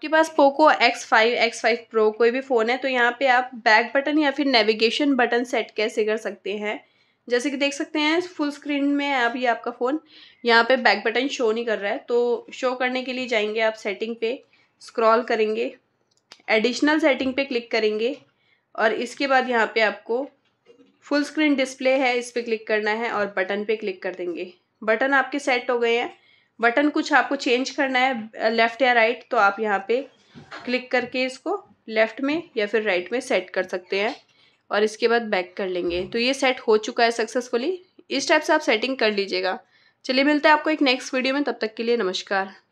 आपके पास Poco X five X five pro कोई भी फ़ोन है तो यहाँ पे आप बैक बटन या फिर नेविगेशन बटन सेट कैसे कर सकते हैं जैसे कि देख सकते हैं फुल स्क्रीन में आप ये आपका फ़ोन यहाँ पे बैक बटन शो नहीं कर रहा है तो शो करने के लिए जाएंगे आप सेटिंग पे स्क्रॉल करेंगे एडिशनल सेटिंग पे क्लिक करेंगे और इसके बाद यहाँ पे आपको फुल स्क्रीन डिस्प्ले है इस पर क्लिक करना है और बटन पे क्लिक कर देंगे बटन आपके सेट हो गए हैं बटन कुछ आपको चेंज करना है लेफ़्ट या राइट तो आप यहाँ पे क्लिक करके इसको लेफ़्ट में या फिर राइट में सेट कर सकते हैं और इसके बाद बैक कर लेंगे तो ये सेट हो चुका है सक्सेसफुली इस टाइप से आप सेटिंग कर लीजिएगा चलिए मिलते हैं आपको एक नेक्स्ट वीडियो में तब तक के लिए नमस्कार